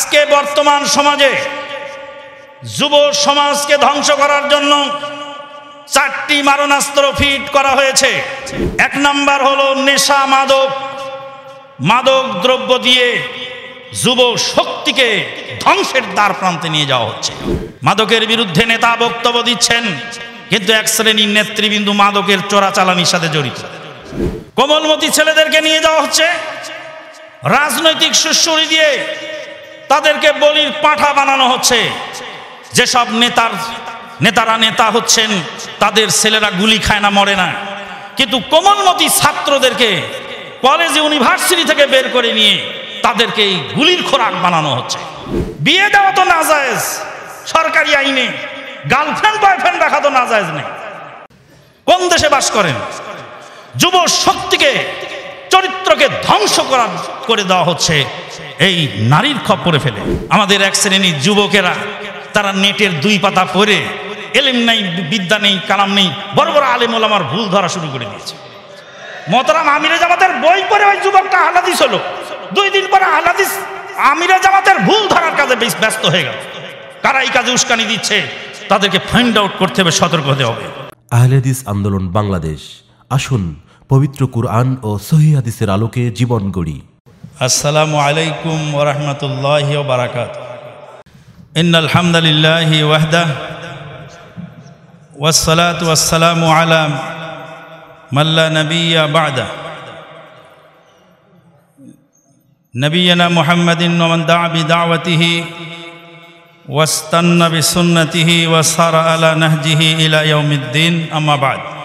আজকে বর্তমান সমাজে যুব সমাজকে ধ্বংস করার জন্য চারটি মারণাস্ত্র ফিট করা হয়েছে এক নাম্বার হলো নেশা মাদক মাদক দ্রব্য দিয়ে যুব শক্তিকে ধ্বংসের দ্বার প্রান্তে নিয়ে যাওয়া হচ্ছে মাদকের বিরুদ্ধে নেতা বক্তব্য দিচ্ছেন কিন্তু এক শ্রেণীর নেতৃবৃন্দু মাদকের চোরাচালানির সাথে জড়িত কোমলমতি ছেলেদেরকে নিয়ে যাওয়া হচ্ছে রাজনৈতিক সুশ্বরী দিয়ে তাদেরকে বলির পাঠা বানানো হচ্ছে যেসব নেতার নেতারা নেতা হচ্ছেন তাদের ছেলেরা গুলি খায় না মরে না কিন্তু কোমলমতি ছাত্রদেরকে কলেজ ইউনিভার্সিটি থেকে বের করে নিয়ে তাদেরকে এই গুলির খোরাক বানানো হচ্ছে বিয়ে দেওয়া তো না যায়জ সরকারি আইনে গার্লফ্রেন্ড বয়ফ্রেন্ড দেখা তো না যায়জ নেই কোন দেশে বাস করেন যুব শক্তিকে চরিত্রকে ধ্বংস করা করে দেওয়া হচ্ছে এই নারীর করে ফেলে আমাদের এক শ্রেণীর যুবকেরা তারা নেটের দুই পাতা পরে এলেম নেই বিদ্যা নেই কালাম নেই বড় বড় আলেম আমার ভুল ধরা শুরু করে দিয়েছে মতরাম আমিরে জামাতের বই পরে ওই যুবকটা আহলাদিস হলো দুই দিন পরে আহলাদিস আমিরে জামাতের ভুল ধরার কাজে বেশ ব্যস্ত হয়ে গেল কারা এই কাজে উস্কানি দিচ্ছে তাদেরকে ফাইন্ড আউট করতে হবে সতর্ক হতে হবে আহলেদিস আন্দোলন বাংলাদেশ আসুন পবিত্র কুরআন ও সহি হাদিসের আলোকে জীবন গড়ি السلام عليكم ورحمة الله وبركاته إن الحمد لله وحده والصلاة والسلام على من لا نبي بعده نبينا محمد ومن دعا بدعوته واستنى بسنته وصار على نهجه إلى يوم الدين أما بعد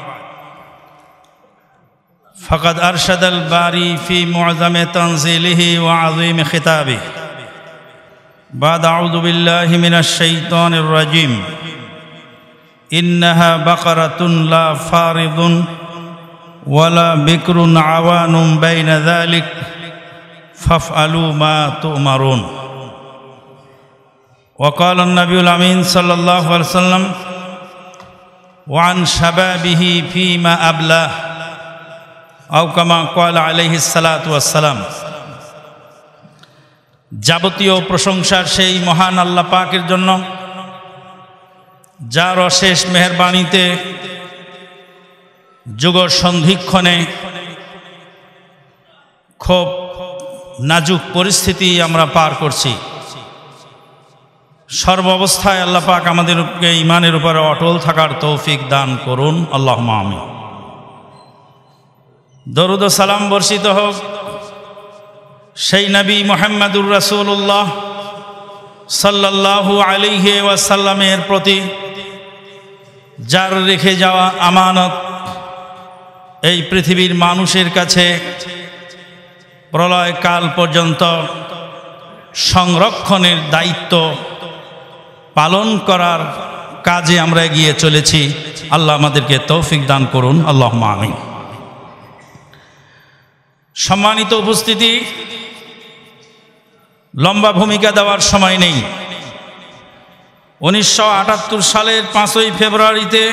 فقد أرشد الباري في معظم تنزيله وعظيم خطابه بعد أعوذ بالله من الشيطان الرجيم إنها بقرة لا فارض ولا بكر عوان بين ذلك فافعلوا ما تؤمرون وقال النبي الأمين صلى الله عليه وسلم وعن شبابه فيما أبلاه আউকামা কয়লা আলহি সালাতাম যাবতীয় প্রশংসার সেই মহান আল্লাহ পাকের জন্য যার অশেষ মেহরবাণীতে যুগ সন্ধিক্ষণে খুব নাজুক পরিস্থিতি আমরা পার করছি সর্ব অবস্থায় আল্লাপাক আমাদেরকে ইমানের উপরে অটল থাকার তৌফিক দান করুন আল্লাহ মামিন দরুদ সালাম বর্ষিত হোক সেই নবী মোহাম্মদুর রাসুল্লাহ সাল্লাহু আলিহে ওয়াসাল্লামের প্রতি যার রেখে যাওয়া আমানত এই পৃথিবীর মানুষের কাছে প্রলয়কাল পর্যন্ত সংরক্ষণের দায়িত্ব পালন করার কাজে আমরা এগিয়ে চলেছি আল্লাহ আমাদেরকে তৌফিক দান করুন আল্লাহ মামিন সম্মানিত উপস্থিতি লম্বা ভূমিকা দেওয়ার সময় নেই উনিশশো সালের পাঁচই ফেব্রুয়ারিতে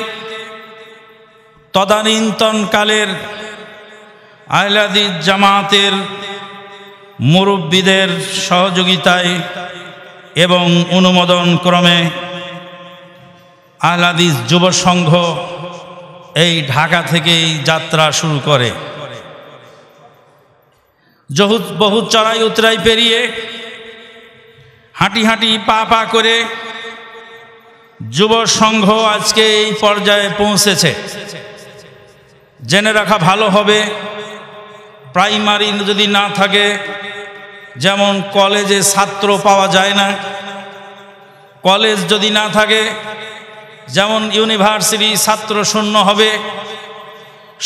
তদানীন্তনকালের আয়লাদি জামাতের মুরব্বীদের সহযোগিতায় এবং অনুমোদন ক্রমে আহলাদিস যুব সংঘ এই ঢাকা থেকেই যাত্রা শুরু করে জহুদ বহু চড়াই উতরাই পেরিয়ে হাঁটি হাঁটি পা পা করে যুব সংঘ আজকে এই পর্যায়ে পৌঁছেছে জেনে রাখা ভালো হবে প্রাইমারি যদি না থাকে যেমন কলেজে ছাত্র পাওয়া যায় না কলেজ যদি না থাকে যেমন ইউনিভার্সিটি ছাত্র শূন্য হবে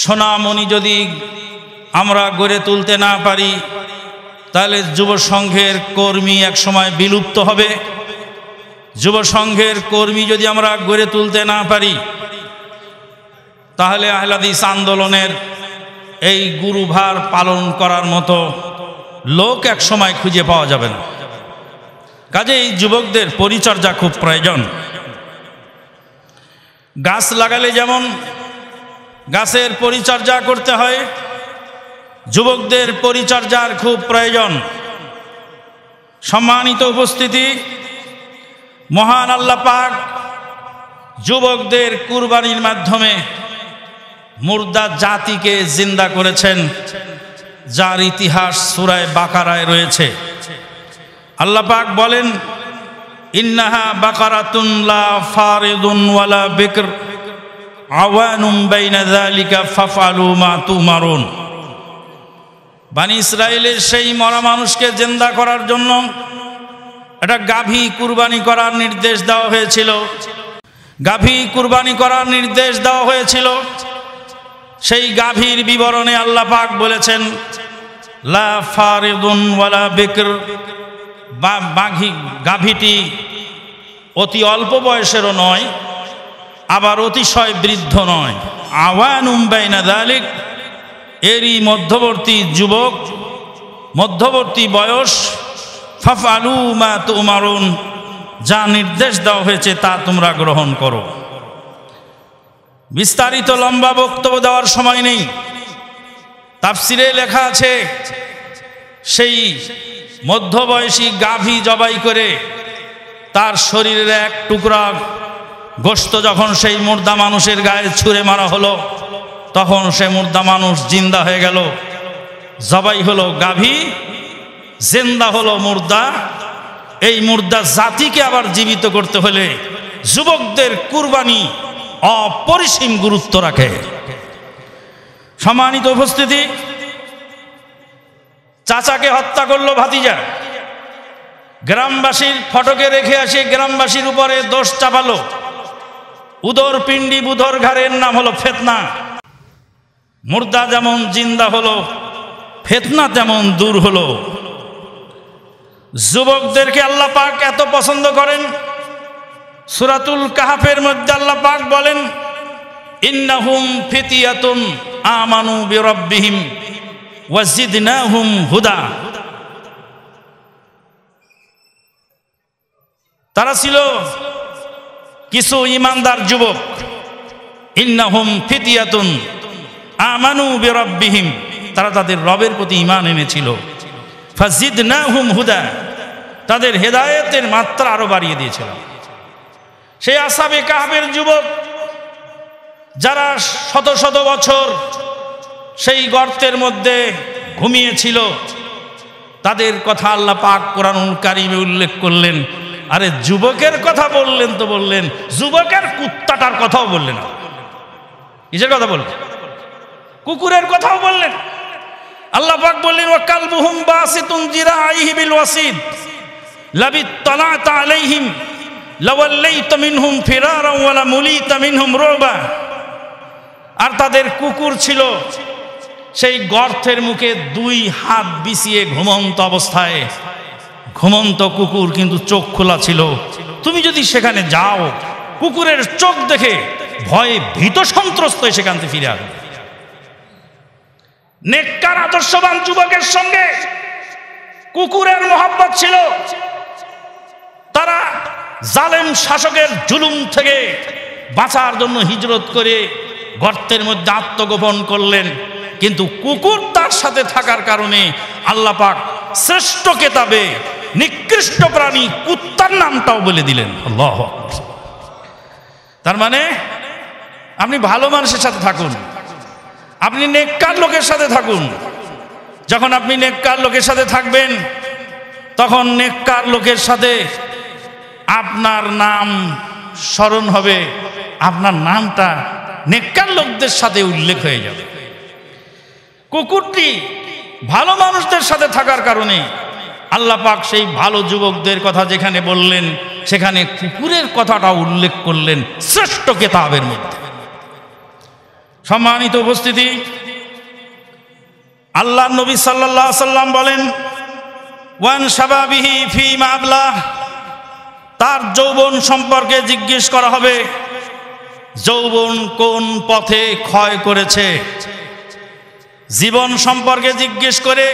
সোনামণি যদি আমরা গড়ে তুলতে না পারি তাহলে যুব সংঘের কর্মী একসময় বিলুপ্ত হবে যুব সংঘের কর্মী যদি আমরা গড়ে তুলতে না পারি তাহলে আহলাদিস আন্দোলনের এই গুরুভার পালন করার মতো লোক এক সময় খুঁজে পাওয়া যাবে না কাজেই যুবকদের পরিচর্যা খুব প্রয়োজন গাছ লাগালে যেমন গাছের পরিচর্যা করতে হয় যুবকদের পরিচর্যার খুব প্রয়োজন সম্মানিত উপস্থিতি মহান আল্লাহ পাক যুবকদের কুরবানির মাধ্যমে মুর্দা জাতিকে জিন্দা করেছেন যার ইতিহাস সুরায় বাকারায় রয়েছে আল্লাহ পাক বলেন ইন্নাহা বাকারাতুন লা ফারিদুন ওয়ালা বিকর আওয়ানুম বাইনা যালিকা ফাফালু মা তুমারুন বানি ইসরায়েলের সেই মরা মানুষকে জেন্দা করার জন্য একটা গাভী কুরবানি করার নির্দেশ দেওয়া হয়েছিল গাভী কুরবানি করার নির্দেশ দেওয়া হয়েছিল সেই গাভীর বিবরণে আল্লাহ পাক বলেছেন লা ফারেদুন ওয়ালা বেকর বাঘি গাভীটি অতি অল্প বয়সেরও নয় আবার অতিশয় বৃদ্ধ নয় আওয়ানুম বাইনা দালিক এরই মধ্যবর্তী যুবক মধ্যবর্তী বয়স ফাফালু মা মারুন যা নির্দেশ দেওয়া হয়েছে তা তোমরা গ্রহণ করো বিস্তারিত লম্বা বক্তব্য দেওয়ার সময় নেই তাফসিরে লেখা আছে সেই মধ্যবয়সী গাভী জবাই করে তার শরীরের এক টুকরা গোস্ত যখন সেই মুর্দা মানুষের গায়ে ছুঁড়ে মারা হলো তখন সে মুর্দা মানুষ জিন্দা হয়ে গেল জবাই হলো গাভী জেন্দা হলো মুর্দা এই মুর্দা জাতিকে আবার জীবিত করতে হলে যুবকদের কুরবানি অপরিসীম গুরুত্ব রাখে সম্মানিত উপস্থিতি চাচাকে হত্যা করলো ভাতিজা গ্রামবাসীর ফটকে রেখে আসে গ্রামবাসীর উপরে দোষ চাপালো উদর পিণ্ডি বুধর ঘাড়ের নাম হলো ফেতনা মুর্দা যেমন জিন্দা হলো ফেতনা তেমন দূর হলো যুবকদেরকে আল্লাহ পাক এত পছন্দ করেন সুরাতুল কাহাফের মধ্যে আল্লাহ পাক বলেন ইন্নাহুম ফিতিয়াতুন আমানু বিরব্বিহিম ওয়াজিদনাহুম হুদা তারা ছিল কিছু ইমানদার যুবক ইন্নাহুম ফিতিয়াতুন আমানু বেরব্বিহীম তারা তাদের রবের প্রতি ইমান এনেছিল ফাজিদ না হুম হুদা তাদের হেদায়েতের মাত্রা আরও বাড়িয়ে দিয়েছিল সেই আসাবে কাহাবের যুবক যারা শত শত বছর সেই গর্তের মধ্যে ঘুমিয়েছিল তাদের কথা আল্লাহ পাক কোরআন কারিমে উল্লেখ করলেন আরে যুবকের কথা বললেন তো বললেন যুবকের কুত্তাটার কথাও বললেন কিসের কথা বললেন কুকুরের কথাও বললেন আল্লাহ পাক বললেন ও কালবুহুম বাসিতুন জিরাইহি বিল ওয়াসিদ লাবিত তালাত আলাইহিম লাওয়াল্লাইত মিনহুম ফিরারা ওয়ালা মুলিত মিনহুম রুবা আর তাদের কুকুর ছিল সেই গর্তের মুখে দুই হাত বিছিয়ে ঘুমন্ত অবস্থায় ঘুমন্ত কুকুর কিন্তু চোখ খোলা ছিল তুমি যদি সেখানে যাও কুকুরের চোখ দেখে ভয়ে ভীত সন্ত্রস্ত সেখান থেকে ফিরে আসবে নেককার আদর্শবান যুবকের সঙ্গে কুকুরের মোহাম্মত ছিল তারা জালেম শাসকের জুলুম থেকে বাঁচার জন্য হিজরত করে গর্তের মধ্যে আত্মগোপন করলেন কিন্তু কুকুর তার সাথে থাকার কারণে পাক শ্রেষ্ঠ কেতাবে নিকৃষ্ট প্রাণী কুত্তার নামটাও বলে দিলেন তার মানে আপনি ভালো মানুষের সাথে থাকুন আপনি নেককার লোকের সাথে থাকুন যখন আপনি নেককার লোকের সাথে থাকবেন তখন নেককার লোকের সাথে আপনার নাম স্মরণ হবে আপনার নামটা নেককার লোকদের সাথে উল্লেখ হয়ে যাবে কুকুরটি ভালো মানুষদের সাথে থাকার কারণে আল্লাহ পাক সেই ভালো যুবকদের কথা যেখানে বললেন সেখানে কুকুরের কথাটা উল্লেখ করলেন শ্রেষ্ঠ কেতাবের মধ্যে সম্মানিত উপস্থিতি আল্লাহ নবী সাল্লাহ সাল্লাম বলেন ওয়ান সাবাবিহি ফি মাবলা তার যৌবন সম্পর্কে জিজ্ঞেস করা হবে যৌবন কোন পথে ক্ষয় করেছে জীবন সম্পর্কে জিজ্ঞেস করে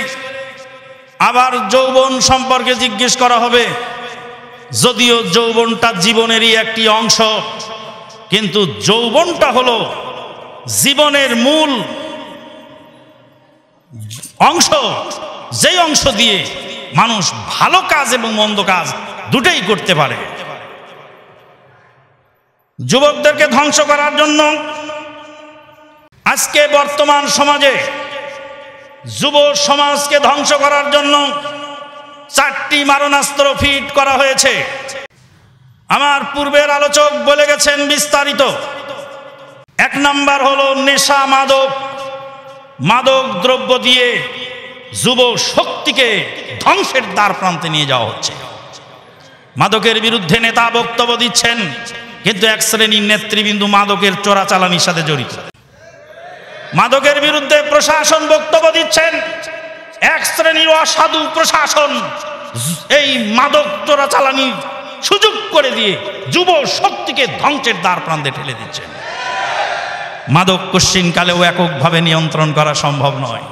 আবার যৌবন সম্পর্কে জিজ্ঞেস করা হবে যদিও যৌবনটা জীবনেরই একটি অংশ কিন্তু যৌবনটা হলো জীবনের মূল অংশ যেই অংশ দিয়ে মানুষ ভালো কাজ এবং মন্দ কাজ দুটেই করতে পারে যুবকদেরকে ধ্বংস করার জন্য আজকে বর্তমান সমাজে যুব সমাজকে ধ্বংস করার জন্য চারটি মারণাস্ত্র ফিট করা হয়েছে আমার পূর্বের আলোচক বলে গেছেন বিস্তারিত এক নাম্বার হলো নেশা মাদক মাদক দ্রব্য দিয়ে যুব শক্তিকে ধ্বংসের দ্বার প্রান্তে নিয়ে যাওয়া হচ্ছে মাদকের বিরুদ্ধে নেতা বক্তব্য দিচ্ছেন কিন্তু এক শ্রেণীর নেতৃবৃন্দু মাদকের চোরাচালানির সাথে জড়িত মাদকের বিরুদ্ধে প্রশাসন বক্তব্য দিচ্ছেন এক শ্রেণীর অসাধু প্রশাসন এই মাদক চোরাচালানির সুযোগ করে দিয়ে যুব শক্তিকে ধ্বংসের দ্বার প্রান্তে ঠেলে দিচ্ছেন মাদক কশ্চিনকালেও এককভাবে নিয়ন্ত্রণ করা সম্ভব নয়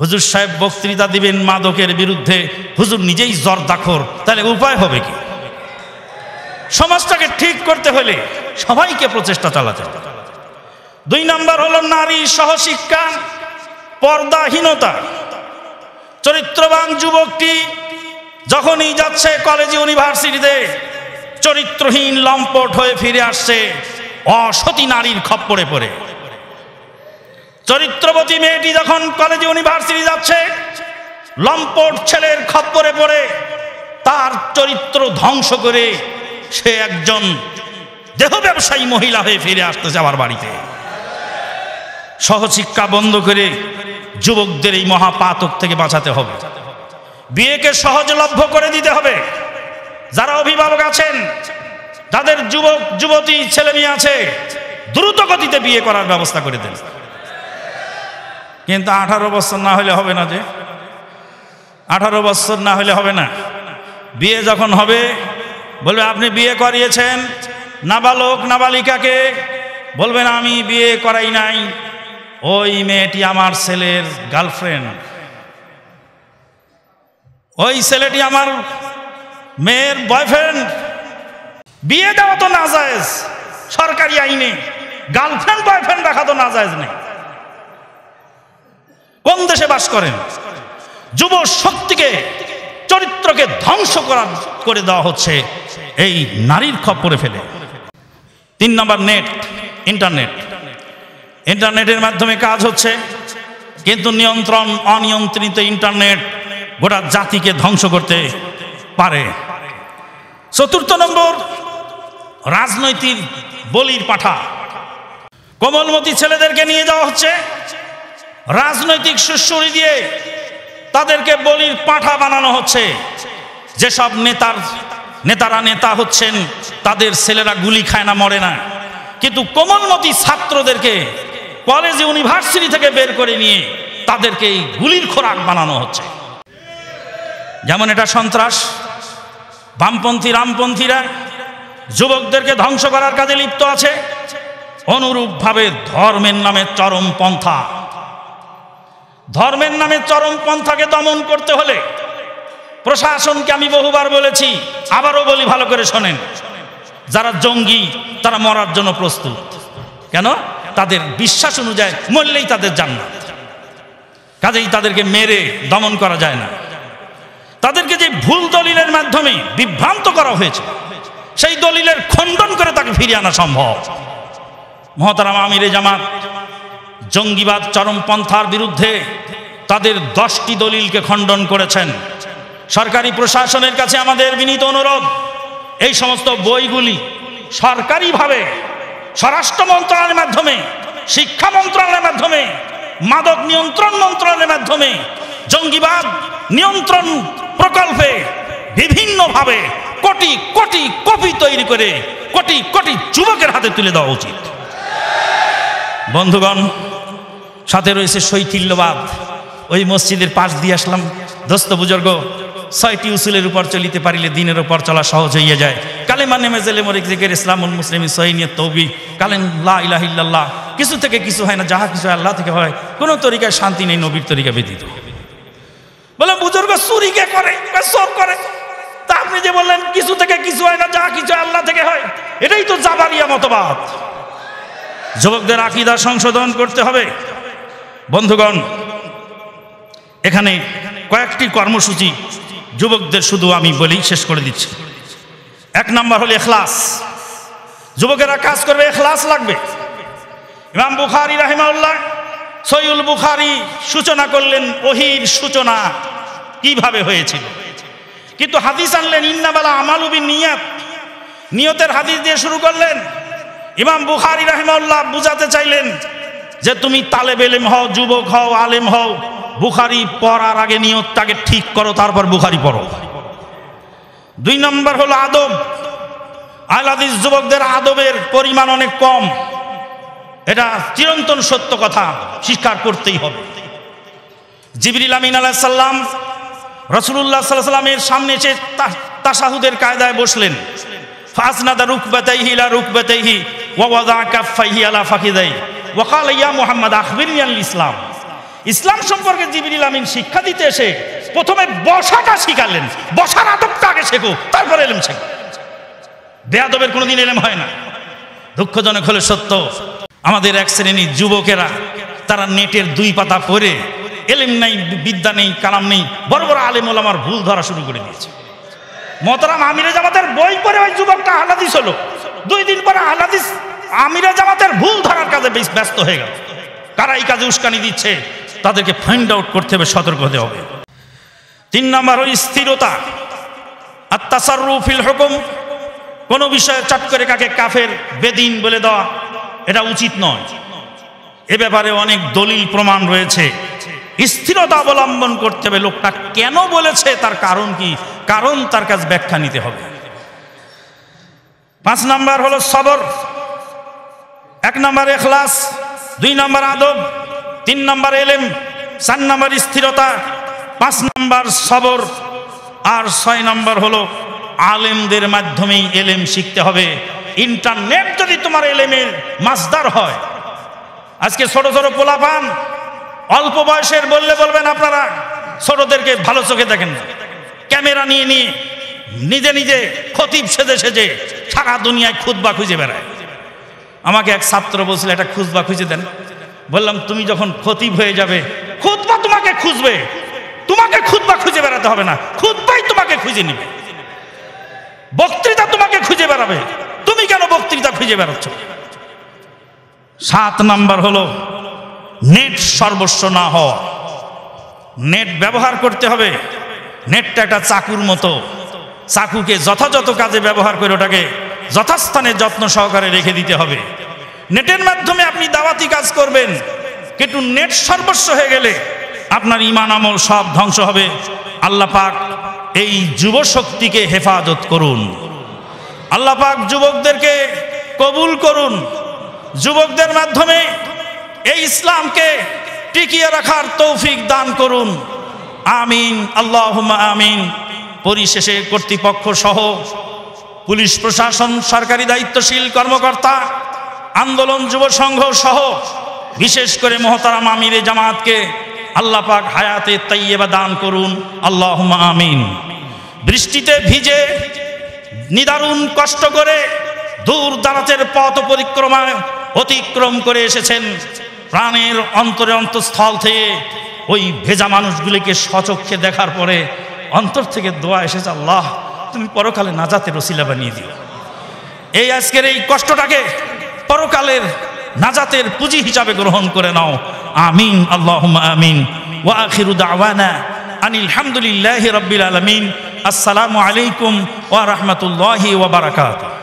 হুজুর সাহেব বক্তৃতা দিবেন মাদকের বিরুদ্ধে হুজুর নিজেই দাখর তাহলে উপায় হবে কি সমাজটাকে ঠিক করতে হলে সবাইকে প্রচেষ্টা চালাতে দুই নাম্বার হলো নারী সহশিক্ষা পর্দাহীনতা চরিত্রবান যুবকটি যখনই যাচ্ছে কলেজ ইউনিভার্সিটিতে চরিত্রহীন লম্পট হয়ে ফিরে আসছে অসতী নারীর খপ্পরে পড়ে চরিত্রবতী মেয়েটি যখন কলেজ ইউনিভার্সিটি যাচ্ছে লম্পট ছেলের খপ্পরে পড়ে তার চরিত্র ধ্বংস করে সে একজন দেহ ব্যবসায়ী মহিলা হয়ে ফিরে আসতে যাওয়ার বাড়িতে সহশিক্ষা বন্ধ করে যুবকদের এই মহাপাতক থেকে বাঁচাতে হবে বিয়েকে সহজলভ্য করে দিতে হবে যারা অভিভাবক আছেন তাদের যুবক যুবতী ছেলে মেয়ে আছে দ্রুত গতিতে বিয়ে করার ব্যবস্থা করে দেন কিন্তু আঠারো বছর না হলে হবে না যে আঠারো বছর না হলে হবে না বিয়ে যখন হবে বলবে আপনি বিয়ে করিয়েছেন নাবালক নাবালিকাকে বলবেন আমি বিয়ে করাই নাই ওই মেয়েটি আমার ছেলের গার্লফ্রেন্ড ওই ছেলেটি আমার মেয়ের বয়ফ্রেন্ড বিয়ে দেওয়া তো না যায়জ সরকারি আইনে গার্লফ্রেন্ড বয়ফ্রেন্ড দেখা তো না যায়জ নেই কোন দেশে বাস করেন যুব শক্তিকে চরিত্রকে ধ্বংস করার করে দেওয়া হচ্ছে এই নারীর খপরে ফেলে তিন নম্বর নেট ইন্টারনেট ইন্টারনেটের মাধ্যমে কাজ হচ্ছে কিন্তু নিয়ন্ত্রণ অনিয়ন্ত্রিত ইন্টারনেট গোটা জাতিকে ধ্বংস করতে পারে চতুর্থ নম্বর রাজনৈতিক বলির পাঠা কোমলমতি ছেলেদেরকে নিয়ে যাওয়া হচ্ছে রাজনৈতিক সুশুরি দিয়ে তাদেরকে বলির পাঠা বানানো হচ্ছে যেসব নেতার নেতারা নেতা হচ্ছেন তাদের ছেলেরা গুলি খায় না মরে না কিন্তু কোমলমতি ছাত্রদেরকে কলেজ ইউনিভার্সিটি থেকে বের করে নিয়ে তাদেরকে এই গুলির খোরাক বানানো হচ্ছে যেমন এটা সন্ত্রাস বামপন্থী রামপন্থীরা যুবকদেরকে ধ্বংস করার কাজে লিপ্ত আছে অনুরূপভাবে ধর্মের নামে চরম পন্থা ধর্মের নামে চরম পন্থাকে দমন করতে হলে প্রশাসনকে আমি বহুবার বলেছি আবারও বলি ভালো করে শোনেন যারা জঙ্গি তারা মরার জন্য প্রস্তুত কেন তাদের বিশ্বাস অনুযায়ী মরলেই তাদের জান্নাত কাজেই তাদেরকে মেরে দমন করা যায় না তাদেরকে যে ভুল দলিলের মাধ্যমে বিভ্রান্ত করা হয়েছে সেই দলিলের খণ্ডন করে তাকে ফিরিয়ে আনা সম্ভব মহতারাম আমিরে জামাত জঙ্গিবাদ চরমপন্থার বিরুদ্ধে তাদের দশটি দলিলকে খণ্ডন করেছেন সরকারি প্রশাসনের কাছে আমাদের বিনীত অনুরোধ এই সমস্ত বইগুলি সরকারিভাবে স্বরাষ্ট্র মন্ত্রণালয়ের মাধ্যমে শিক্ষা মন্ত্রণালয়ের মাধ্যমে মাদক নিয়ন্ত্রণ মন্ত্রণালয়ের মাধ্যমে জঙ্গিবাদ নিয়ন্ত্রণ প্রকল্পে বিভিন্নভাবে কোটি কোটি কপি তৈরি করে কোটি কোটি যুবকের হাতে তুলে দেওয়া উচিত বন্ধুগণ সাথে রয়েছে শৈথিল্যবাদ ওই মসজিদের পাশ দিয়ে আসলাম দোস্ত বুজর্গ ছয়টি উসুলের উপর চলিতে পারিলে দিনের উপর চলা সহজ হয়ে যায় কালেমা নেমে জেলে মরে জিকের ইসলামুল মুসলিম সহিনিয়ত তৌবি কালেন লাহিল্লাহ কিছু থেকে কিছু হয় না যাহা কিছু আল্লাহ থেকে হয় কোনো তরিকায় শান্তি নেই নবীর তরিকা ব্যতীত বলে বুজুর্গ চুরিকে করে সব করে তা আপনি যে বললেন কিছু থেকে কিছু হয় না যা কিছু আল্লাহ থেকে হয় এটাই তো জাবারিয়া মতবাদ যুবকদের আকিদা সংশোধন করতে হবে বন্ধুগণ এখানে কয়েকটি কর্মসূচি যুবকদের শুধু আমি বলেই শেষ করে দিচ্ছি এক নম্বর হলো এখলাস যুবকেরা কাজ করবে এখলাস লাগবে ইমাম বুখারি রাহিমাউল্লাহ সৈয়ুল বুখারি সূচনা করলেন ওহির সূচনা কিভাবে হয়েছিল কিন্তু হাদিস আনলেন ইন্নাবালা আমালুবিন নিয়াত নিয়তের হাদিস দিয়ে শুরু করলেন ইমাম বুখারি রাহিমাল্লাহ বুঝাতে চাইলেন যে তুমি তালেব এলেম হও যুবক হও আলেম হও বুখারি পড়ার আগে নিয়তটাকে ঠিক করো তারপর বুখারি পড়ো দুই নম্বর হলো আদব আহলাদিস যুবকদের আদবের পরিমাণ অনেক কম এটা চিরন্তন সত্য কথা স্বীকার করতেই হবে জিবরিল আমিন আলাহ সাল্লাম রসুল্লাহ সাল্লামের সামনে এসে তাসাহুদের কায়দায় বসলেন ফাসনাদা আলা ইসলাম ইসলাম সম্পর্কে শিক্ষা দিতে এসে প্রথমে বসাটা শিখালেন বসার আদবটা আগে শেখো তারপরে এলেম শেখো বেয়াদবের কোনোদিন এলেম হয় না দুঃখজনক হলে সত্য আমাদের এক শ্রেণীর যুবকেরা তারা নেটের দুই পাতা পরে এলেম নেই বিদ্যা নেই কালাম নেই বড় বড় আলেম আমার ভুল ধরা শুরু করে দিয়েছে মতরাম আমিরে জামাতের বই পড়ে ওই যুবকটা আহ্লাদিস হলো দুই দিন পরে আহ্লাদিস আমিরে জামাতের ভুল ধরার কাজে বেশ ব্যস্ত হয়ে গেল কারা এই কাজে উস্কানি দিচ্ছে তাদেরকে ফাইন্ড আউট করতে হবে সতর্ক হতে হবে তিন নম্বর ওই স্থিরতা আত্মাসারুফিল তাসারুফিল হুকুম কোনো বিষয়ে চট করে কাকে কাফের বেদিন বলে দেওয়া এটা উচিত নয় এ ব্যাপারে অনেক দলিল প্রমাণ রয়েছে স্থিরতা অবলম্বন করতে হবে লোকটা কেন বলেছে তার কারণ কি কারণ তার কাছে ব্যাখ্যা নিতে হবে পাঁচ নাম্বার হলো সবর এক নাম্বার এখলাস দুই নাম্বার আদব তিন নাম্বার এলেম চার নাম্বার স্থিরতা পাঁচ নাম্বার সবর আর ছয় নাম্বার হলো আলেমদের মাধ্যমেই এলেম শিখতে হবে ইন্টারনেট যদি তোমার এলেমের মাসদার হয় আজকে ছোট ছোট পোলাপান অল্প বয়সের বললে বলবেন আপনারা ছোটদেরকে ভালো চোখে দেখেন ক্যামেরা নিয়ে নিয়ে নিজে নিজে খতিব সেজে সেজে সারা দুনিয়ায় বা খুঁজে বেড়ায় আমাকে এক ছাত্র বলছিল একটা বা খুঁজে দেন বললাম তুমি যখন খতিব হয়ে যাবে বা তোমাকে খুঁজবে তোমাকে বা খুঁজে বেড়াতে হবে না বাই তোমাকে খুঁজে নিবে বক্তৃতা তোমাকে খুঁজে বেড়াবে তুমি কেন বক্তৃতা খুঁজে বেড়াচ্ছ সাত নাম্বার হলো নেট সর্বস্ব না হওয়া নেট ব্যবহার করতে হবে নেটটা একটা চাকুর মতো চাকুকে যথাযথ কাজে ব্যবহার করে ওটাকে যথাস্থানে যত্ন সহকারে রেখে দিতে হবে নেটের মাধ্যমে আপনি দাওয়াতি কাজ করবেন কিন্তু নেট সর্বস্ব হয়ে গেলে আপনার ইমান আমল সব ধ্বংস হবে আল্লাহ পাক এই যুব শক্তিকে হেফাজত করুন আল্লাহ পাক যুবকদেরকে কবুল করুন যুবকদের মাধ্যমে এই ইসলামকে টিকিয়ে রাখার তৌফিক দান করুন আমিন আল্লাহ আমিন পরিশেষে কর্তৃপক্ষ সহ পুলিশ প্রশাসন সরকারি দায়িত্বশীল কর্মকর্তা আন্দোলন যুব সংঘ সহ বিশেষ করে মহতারাম আমিরে জামাতকে আল্লাহ পাক হায়াতে তাইয়েবা দান করুন আল্লাহ আমিন বৃষ্টিতে ভিজে নিদারুণ কষ্ট করে দূর দারাতের পথ পরিক্রমায় অতিক্রম করে এসেছেন প্রাণের অন্তরে অন্তঃস্থল থেকে ওই ভেজা মানুষগুলিকে সচক্ষে দেখার পরে অন্তর থেকে দোয়া এসেছে আল্লাহ তুমি পরকালে যাতে রসিলা বানিয়ে দিও এই আজকের এই কষ্টটাকে পরকালের নাজাতের পুঁজি হিসাবে গ্রহণ করে নাও আমিন আল্লাহ আমিন ওয়াখির দাওয়ানা আনিল হামদুলিল্লাহ আলমিন আসসালামু আলাইকুম ওয়া রাহমাতুল্লাহি ও বারাকাতুহু